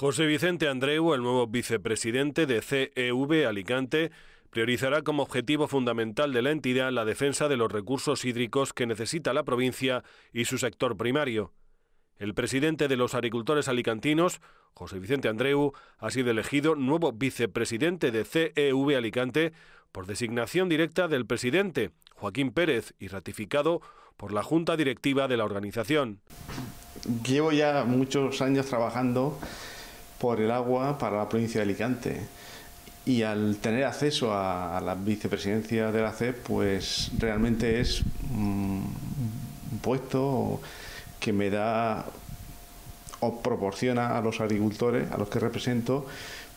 José Vicente Andreu, el nuevo vicepresidente de CEV Alicante, priorizará como objetivo fundamental de la entidad la defensa de los recursos hídricos que necesita la provincia y su sector primario. El presidente de los agricultores alicantinos, José Vicente Andreu, ha sido elegido nuevo vicepresidente de CEV Alicante por designación directa del presidente, Joaquín Pérez, y ratificado por la Junta Directiva de la organización. Llevo ya muchos años trabajando por el agua para la provincia de Alicante. Y al tener acceso a, la vicepresidencia de la CEP, pues realmente es mm, un puesto que me da o proporciona a los agricultores, a los que represento,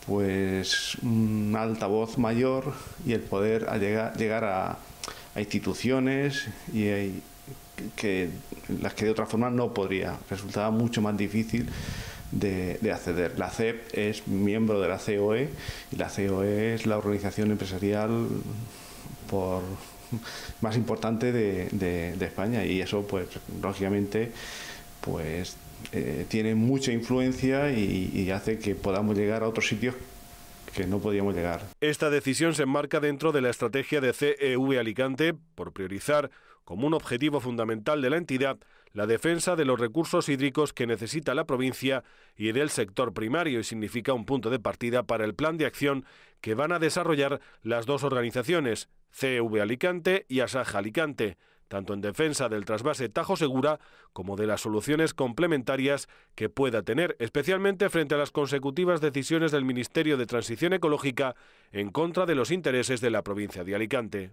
pues un altavoz mayor y el poder llegar, llegar a, instituciones y, que las que de otra forma no podría. Resultaba mucho más difícil de, acceder. La CEP es miembro de la COE y la COE es la organización empresarial por más importante de, España y eso pues lógicamente pues eh, tiene mucha influencia y, y hace que podamos llegar a otros sitios no podíamos llegar. Esta decisión se enmarca dentro de la estrategia de CEV Alicante por priorizar como un objetivo fundamental de la entidad la defensa de los recursos hídricos que necesita la provincia y del sector primario y significa un punto de partida para el plan de acción que van a desarrollar las dos organizaciones, CEV Alicante y Asaja Alicante tanto en defensa del trasvase Tajo Segura como de las soluciones complementarias que pueda tener, especialmente frente a las consecutivas decisiones del Ministerio de Transición Ecológica en contra de los intereses de la provincia de Alicante.